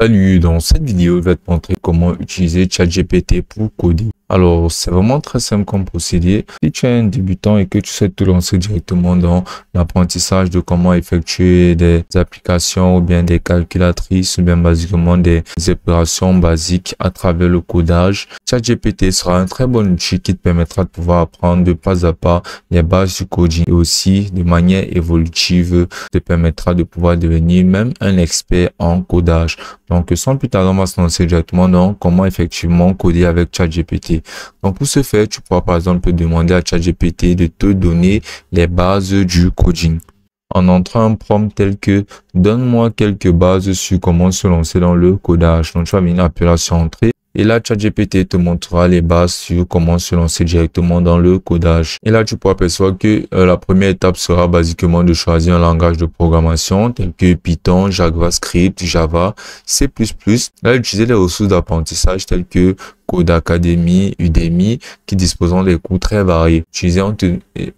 Salut, dans cette vidéo, je vais te montrer comment utiliser ChatGPT pour coder. Alors, c'est vraiment très simple comme procédé. Si tu es un débutant et que tu souhaites te lancer directement dans l'apprentissage de comment effectuer des applications ou bien des calculatrices ou bien basiquement des opérations basiques à travers le codage, ChatGPT sera un très bon outil qui te permettra de pouvoir apprendre de pas à pas les bases du coding et aussi de manière évolutive te permettra de pouvoir devenir même un expert en codage. Donc, sans plus tarder, on va se lancer directement dans comment effectivement coder avec ChatGPT. Donc pour ce faire, tu pourras par exemple demander à ChatGPT de te donner les bases du coding en entrant un prompt tel que donne-moi quelques bases sur comment se lancer dans le codage. Donc tu vas venir à sur « entrée et là, ChatGPT te montrera les bases sur comment se lancer directement dans le codage. Et là, tu pourras apercevoir que euh, la première étape sera basiquement de choisir un langage de programmation tel que Python, JavaScript, Java, C++. Là, utiliser des ressources d'apprentissage telles que Code Academy, Udemy, qui disposent des coûts très variés. Utiliser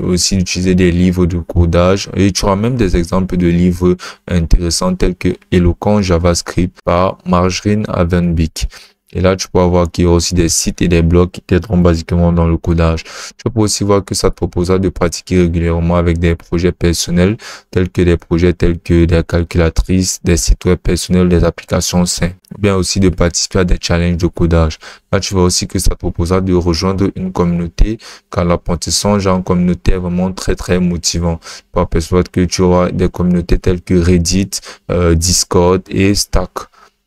aussi d'utiliser des livres de codage et tu auras même des exemples de livres intéressants tels que Eloquent JavaScript par Marjorie Avenbeek. Et là, tu peux voir qu'il y a aussi des sites et des blogs qui t'aideront basiquement dans le codage. Tu peux aussi voir que ça te proposera de pratiquer régulièrement avec des projets personnels, tels que des projets tels que des calculatrices, des sites web personnels, des applications simples. Ou bien aussi de participer à des challenges de codage. Là, tu vois aussi que ça te proposera de rejoindre une communauté, car l'apprentissage en communauté est vraiment très, très motivant. Tu peux apercevoir que tu auras des communautés telles que Reddit, euh, Discord et Stack.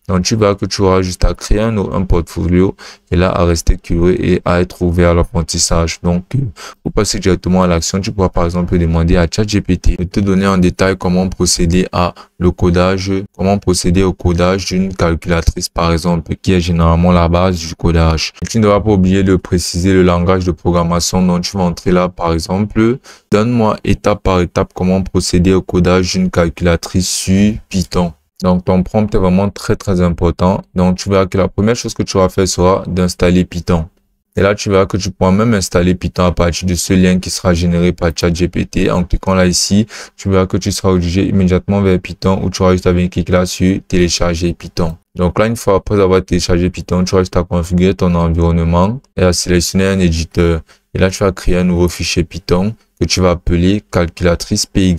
Donc, tu vas que tu auras juste à créer un, portfolio et là, à rester curieux et à être ouvert à l'apprentissage. Donc, euh, pour passer directement à l'action, tu pourras par exemple demander à ChatGPT de te donner en détail comment procéder à le codage, comment procéder au codage d'une calculatrice, par exemple, qui est généralement la base du codage. tu ne devras pas oublier de préciser le langage de programmation dont tu vas entrer là, par exemple. Donne-moi étape par étape comment procéder au codage d'une calculatrice sur Python. Donc, ton prompt est vraiment très, très important. Donc, tu verras que la première chose que tu vas faire sera d'installer Python. Et là, tu verras que tu pourras même installer Python à partir de ce lien qui sera généré par ChatGPT. En cliquant là ici, tu verras que tu seras obligé immédiatement vers Python où tu auras juste à venir cliquer là sur télécharger Python. Donc là, une fois après avoir téléchargé Python, tu auras juste à configurer ton environnement et à sélectionner un éditeur. Et là, tu vas créer un nouveau fichier Python que tu vas appeler calculatrice PY.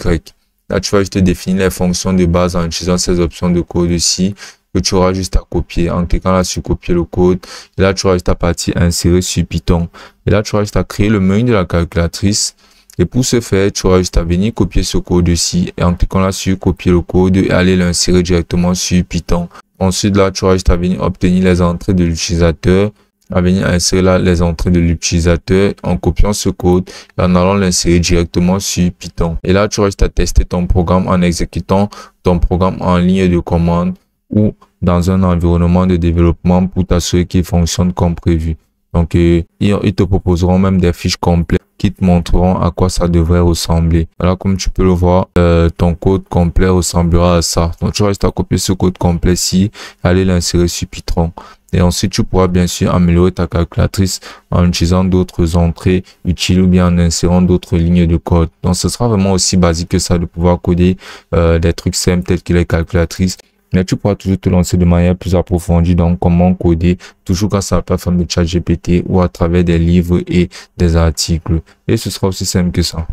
Là, tu vas juste définir les fonctions de base en utilisant ces options de code ici que tu auras juste à copier en cliquant là sur copier le code. Et là, tu auras juste à partir insérer sur Python. Et là, tu auras juste à créer le menu de la calculatrice. Et pour ce faire, tu auras juste à venir copier ce code ci et en cliquant là sur copier le code et aller l'insérer directement sur Python. Ensuite, là, tu auras juste à venir obtenir les entrées de l'utilisateur à venir insérer là les entrées de l'utilisateur en copiant ce code et en allant l'insérer directement sur Python. Et là, tu restes à tester ton programme en exécutant ton programme en ligne de commande ou dans un environnement de développement pour t'assurer qu'il fonctionne comme prévu. Donc, euh, ils te proposeront même des fiches complètes qui te montreront à quoi ça devrait ressembler. Alors, comme tu peux le voir, euh, ton code complet ressemblera à ça. Donc, tu restes à copier ce code complet-ci, aller l'insérer sur Python. Et ensuite, tu pourras bien sûr améliorer ta calculatrice en utilisant d'autres entrées utiles ou bien en insérant d'autres lignes de code. Donc, ce sera vraiment aussi basique que ça de pouvoir coder euh, des trucs simples tels que les calculatrices. Mais tu pourras toujours te lancer de manière plus approfondie dans comment coder, toujours grâce à la plateforme de chat GPT ou à travers des livres et des articles. Et ce sera aussi simple que ça.